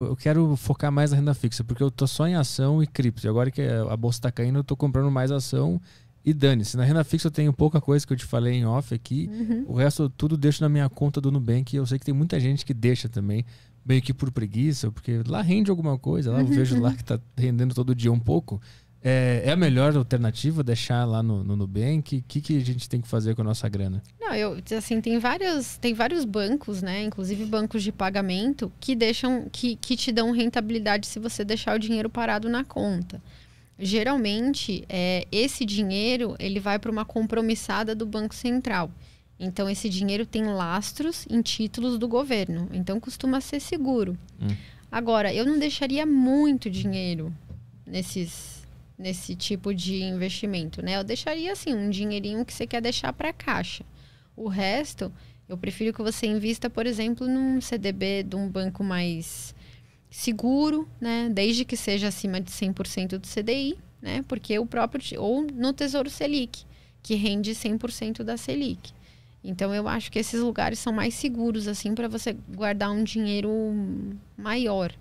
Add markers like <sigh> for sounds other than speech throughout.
eu quero focar mais na renda fixa, porque eu tô só em ação e cripto. E agora que a bolsa está caindo, eu tô comprando mais ação e dane-se. Na renda fixa eu tenho pouca coisa que eu te falei em off aqui. Uhum. O resto eu tudo deixo na minha conta do Nubank. Eu sei que tem muita gente que deixa também, meio que por preguiça, porque lá rende alguma coisa, lá eu uhum. vejo lá que tá rendendo todo dia um pouco. É, é, a melhor alternativa deixar lá no, no Nubank? O que, que a gente tem que fazer com a nossa grana? Não, eu assim, tem vários, tem vários bancos, né? Inclusive bancos de pagamento que deixam, que, que te dão rentabilidade se você deixar o dinheiro parado na conta. Geralmente, é, esse dinheiro ele vai para uma compromissada do Banco Central. Então, esse dinheiro tem lastros em títulos do governo. Então, costuma ser seguro. Hum. Agora, eu não deixaria muito dinheiro nesses nesse tipo de investimento, né? Eu deixaria assim um dinheirinho que você quer deixar para caixa. O resto, eu prefiro que você invista, por exemplo, num CDB de um banco mais seguro, né? Desde que seja acima de 100% do CDI, né? Porque o próprio ou no Tesouro Selic, que rende 100% da Selic. Então eu acho que esses lugares são mais seguros assim para você guardar um dinheiro maior.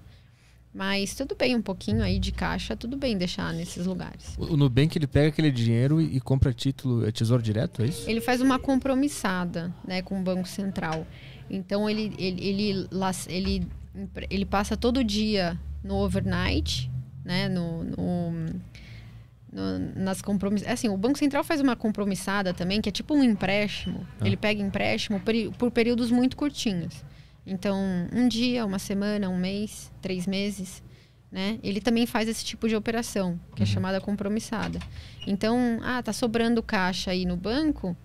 Mas tudo bem, um pouquinho aí de caixa, tudo bem deixar nesses lugares. O Nubank ele pega aquele dinheiro e compra título, é tesouro direto, é isso? Ele faz uma compromissada né, com o Banco Central. Então ele, ele, ele, ele, ele passa todo dia no overnight, né? No, no, nas compromissadas. É assim, o Banco Central faz uma compromissada também, que é tipo um empréstimo. Ah. Ele pega empréstimo por períodos muito curtinhos. Então, um dia, uma semana, um mês, três meses, né? Ele também faz esse tipo de operação, que é uhum. é chamada compromissada. Então, ah, tá sobrando caixa aí no banco.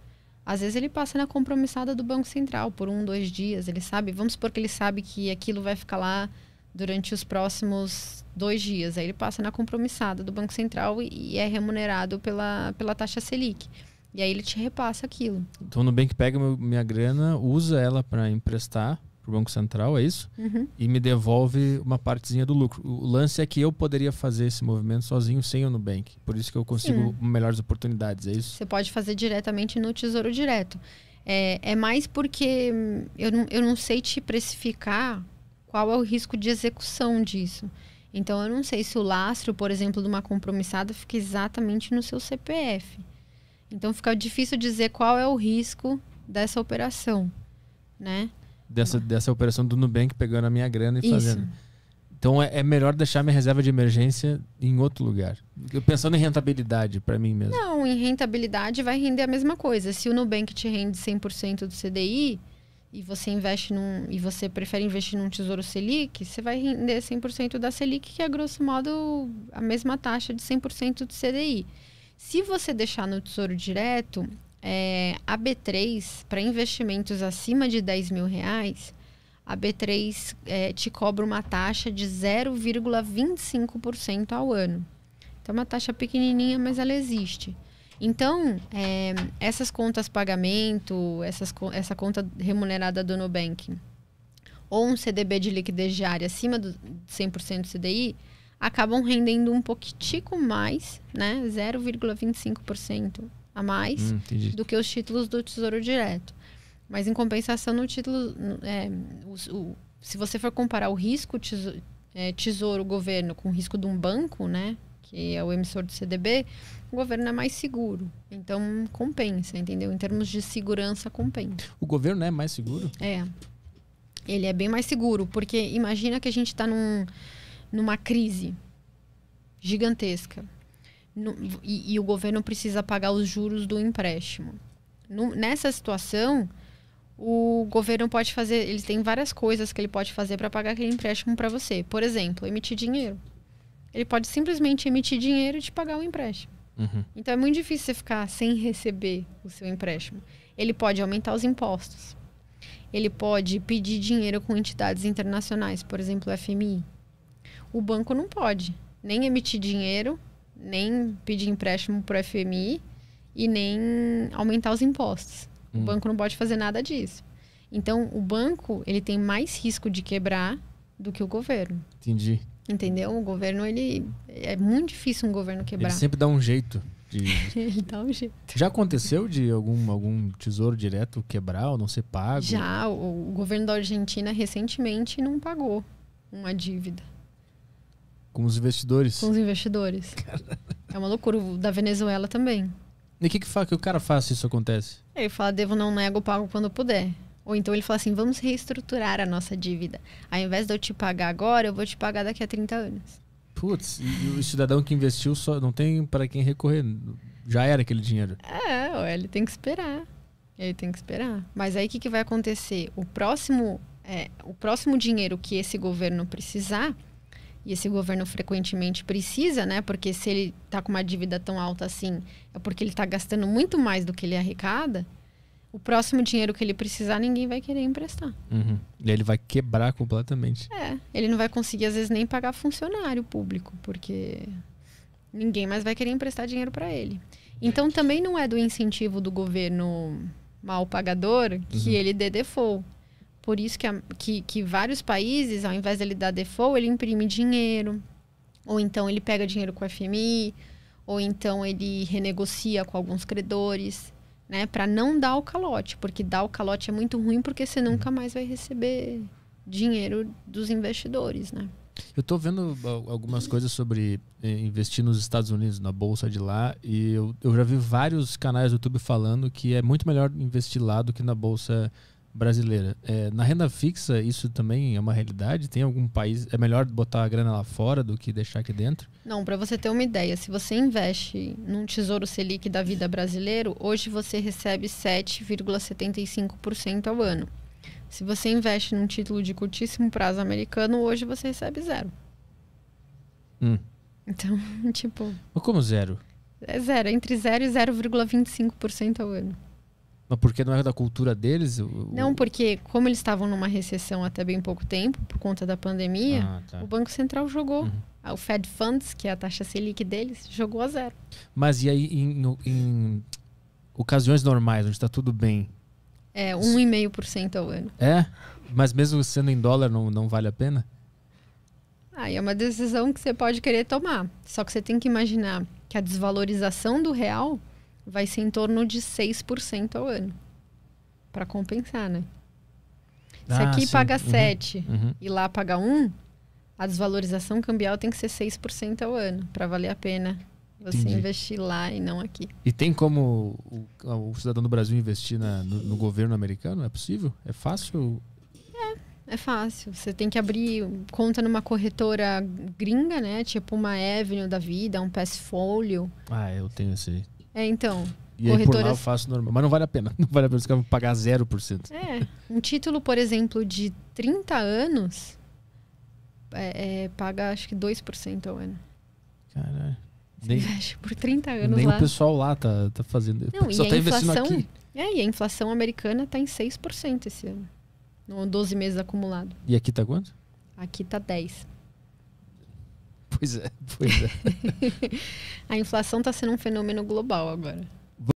Às vezes ele passa na compromissada do Banco Central por um, dois dias. Ele sabe, vamos supor que ele sabe que aquilo vai ficar lá durante os próximos dois dias. Aí ele passa na compromissada do Banco Central e, e é remunerado pela, pela taxa Selic. E aí ele te repassa aquilo. Então o Nubank pega minha grana, usa ela para emprestar para o Banco Central, é isso? Uhum. E me devolve uma partezinha do lucro. O lance é que eu poderia fazer esse movimento sozinho, sem o Nubank. Por isso que eu consigo Sim. melhores oportunidades, é isso? Você pode fazer diretamente no Tesouro Direto. É, é mais porque hum, eu não, eu não sei te precificar qual é o risco de execução disso. Então, eu não sei se o lastro, por exemplo, de uma compromissada fica exatamente no seu CPF. Então, fica difícil dizer qual é o risco dessa operação, né? dessa, dessa operação do Nubank pegando a minha grana e Isso. fazendo. Então é, é, melhor deixar minha reserva de emergência em outro lugar. Eu pensando em rentabilidade para mim mesmo. Não, em rentabilidade vai render a mesma coisa. Se o Nubank te rende 100% do CDI e você investe num e você prefere investir num Tesouro Selic, você vai render 100% da Selic, que é grosso modo a mesma taxa de 100% do CDI. Se você deixar no Tesouro Direto, é, a B3, para investimentos acima de 10 mil reais, a B3 é, te cobra uma taxa de 0,25% ao ano. Então, é uma taxa pequenininha, mas ela existe. Então, é, essas contas pagamento, essas, essa conta remunerada do Nubank, ou um CDB de liquidez diária acima do 100% CDI, acabam rendendo um pouquitico mais, né? 0,25% a mais hum, do que os títulos do Tesouro Direto. Mas em compensação, no título, é, o, o, se você for comparar o risco tesouro, é, tesouro governo com o risco de um banco, né, que é o emissor do CDB, o governo é mais seguro. Então compensa, entendeu? Em termos de segurança compensa. O governo é mais seguro? É. Ele é bem mais seguro, porque imagina que a gente está num, numa crise gigantesca no, e, e, o governo precisa pagar os juros do empréstimo. No, nessa situação, o governo pode fazer, ele tem várias coisas que ele pode fazer para pagar aquele empréstimo para você. Por exemplo, emitir dinheiro. Ele pode simplesmente emitir dinheiro e te pagar o empréstimo. Uhum. Então é muito difícil você ficar sem receber o seu empréstimo. Ele pode aumentar os impostos. Ele pode pedir dinheiro com entidades internacionais, por exemplo, o FMI. O banco não pode nem emitir dinheiro nem pedir empréstimo para o FMI e nem aumentar os impostos. Hum. O banco não pode fazer nada disso. Então, o banco ele tem mais risco de quebrar do que o governo. Entendi. Entendeu? O governo, ele. É muito difícil um governo quebrar. Ele sempre dá um jeito. De... <laughs> ele dá um jeito. Já aconteceu de algum, algum tesouro direto quebrar ou não ser pago? Já. O, o governo da Argentina recentemente não pagou uma dívida. Com os investidores? Com os investidores. Caramba. É uma loucura. O da Venezuela também. E o que, que, que o cara faz se isso acontece? Ele fala, devo, não nego, pago quando puder. Ou então ele fala assim, vamos reestruturar a nossa dívida. Ao invés de eu te pagar agora, eu vou te pagar daqui a 30 anos. Putz, e o cidadão que investiu só não tem para quem recorrer. Já era aquele dinheiro. É, ele tem que esperar. Ele tem que esperar. Mas aí o que, que vai acontecer? O próximo, é, o próximo dinheiro que esse governo precisar e esse governo frequentemente precisa, né? Porque se ele está com uma dívida tão alta assim, é porque ele está gastando muito mais do que ele arrecada. O próximo dinheiro que ele precisar, ninguém vai querer emprestar. Uhum. E ele vai quebrar completamente. É, ele não vai conseguir às vezes nem pagar funcionário público, porque ninguém mais vai querer emprestar dinheiro para ele. Então também não é do incentivo do governo mal pagador que uhum. ele dê default por isso que, a, que, que vários países, ao invés dele dar default, ele imprime dinheiro. Ou então ele pega dinheiro com o FMI, ou então ele renegocia com alguns credores, né? Para não dar o calote, porque dar o calote é muito ruim, porque você nunca uhum. mais vai receber dinheiro dos investidores, né? Eu estou vendo algumas coisas sobre eh, investir nos Estados Unidos, na bolsa de lá, e eu, eu já vi vários canais do YouTube falando que é muito melhor investir lá do que na bolsa brasileira. É, na renda fixa, isso também é uma realidade? Tem algum país. É melhor botar a grana lá fora do que deixar aqui dentro? Não, para você ter uma ideia, se você investe num Tesouro Selic da vida brasileiro, hoje você recebe 7,75% ao ano. Se você investe num título de curtíssimo prazo americano, hoje você recebe zero. Hum. Então, <laughs> tipo. ou como zero? É zero, entre 0 e 0,25% ao ano. Mas porque não é da cultura deles? O... Não, porque como eles estavam numa recessão até bem pouco tempo, por conta da pandemia, ah, tá. o Banco Central jogou. Uhum. Ah, o Fed Funds, que é a taxa Selic deles, jogou a zero. Mas e aí, em, em ocasiões normais, onde está tudo bem? É, 1,5% ao ano. É? Mas mesmo sendo em dólar, não, não vale a pena? Ah, é uma decisão que você pode querer tomar. Só que você tem que imaginar que a desvalorização do real vai ser em torno de 6% ao ano. Para compensar, né? Se ah, aqui sim. paga 7 uhum. uhum. e lá paga 1, a desvalorização cambial tem que ser 6% ao ano para valer a pena você Entendi. investir lá e não aqui. E tem como o, o cidadão do Brasil investir na, no, no, governo americano? É possível? É fácil? É, é fácil. Você tem que abrir conta numa corretora gringa, né? Tipo uma Avenue da vida, um Passfolio. Ah, eu tenho esse. É, então. E corretoras... aí por lá eu faço normal. Mas não vale a pena. <laughs> Não vale a pena você caras pagar 0%. É. Um título, por exemplo, de 30 anos é, é, paga acho que 2% ao ano. Caralho. Nem, investe por 30 anos nem lá. o pessoal lá tá, tá fazendo. Não, Só e tá a inflação, aqui. É, e a inflação americana tá em 6% esse ano. No 12 meses acumulado. E aqui tá quanto? Aqui tá 10. Pois é, pois é. <laughs> a inflação está sendo um fenômeno global agora.